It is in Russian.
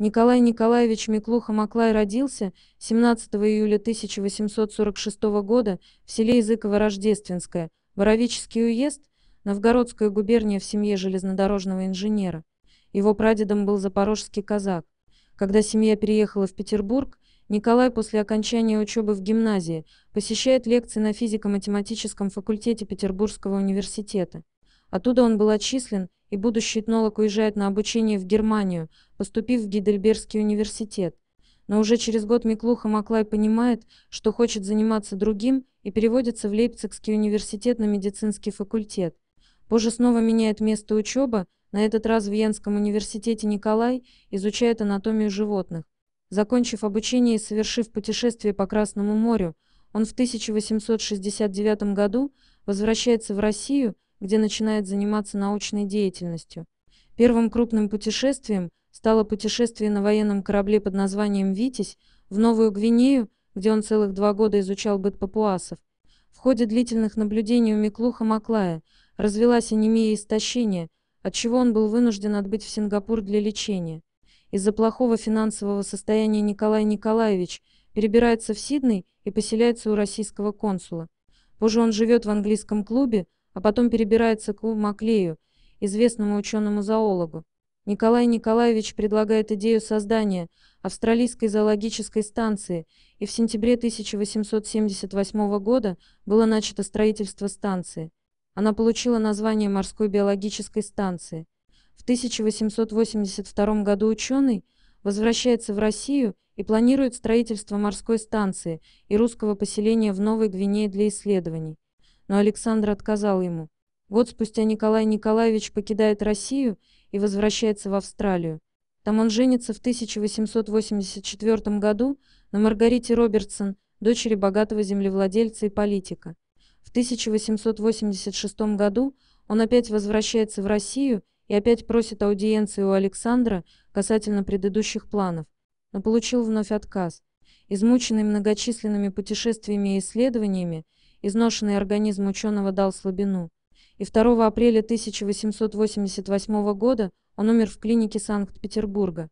Николай Николаевич Миклуха-Маклай родился 17 июля 1846 года в селе Языково-Рождественское, Боровический уезд, Новгородская губерния в семье железнодорожного инженера. Его прадедом был запорожский казак. Когда семья переехала в Петербург, Николай после окончания учебы в гимназии посещает лекции на физико-математическом факультете Петербургского университета. Оттуда он был отчислен, и будущий этнолог уезжает на обучение в Германию, поступив в Гидельбергский университет. Но уже через год Миклуха Маклай понимает, что хочет заниматься другим, и переводится в Лейпцигский университет на медицинский факультет. Позже снова меняет место учебы, на этот раз в Йенском университете Николай изучает анатомию животных. Закончив обучение и совершив путешествие по Красному морю, он в 1869 году возвращается в Россию где начинает заниматься научной деятельностью. Первым крупным путешествием стало путешествие на военном корабле под названием «Витязь» в Новую Гвинею, где он целых два года изучал быт папуасов. В ходе длительных наблюдений у Миклуха Маклая развелась анемия истощения, истощение, отчего он был вынужден отбыть в Сингапур для лечения. Из-за плохого финансового состояния Николай Николаевич перебирается в Сидней и поселяется у российского консула. Позже он живет в английском клубе, а потом перебирается к Маклею, известному ученому-зоологу. Николай Николаевич предлагает идею создания австралийской зоологической станции, и в сентябре 1878 года было начато строительство станции. Она получила название морской биологической станции. В 1882 году ученый возвращается в Россию и планирует строительство морской станции и русского поселения в Новой Гвинее для исследований но Александр отказал ему. Год спустя Николай Николаевич покидает Россию и возвращается в Австралию. Там он женится в 1884 году на Маргарите Робертсон, дочери богатого землевладельца и политика. В 1886 году он опять возвращается в Россию и опять просит аудиенции у Александра касательно предыдущих планов, но получил вновь отказ. Измученный многочисленными путешествиями и исследованиями, Изношенный организм ученого дал слабину. И 2 апреля 1888 года он умер в клинике Санкт-Петербурга.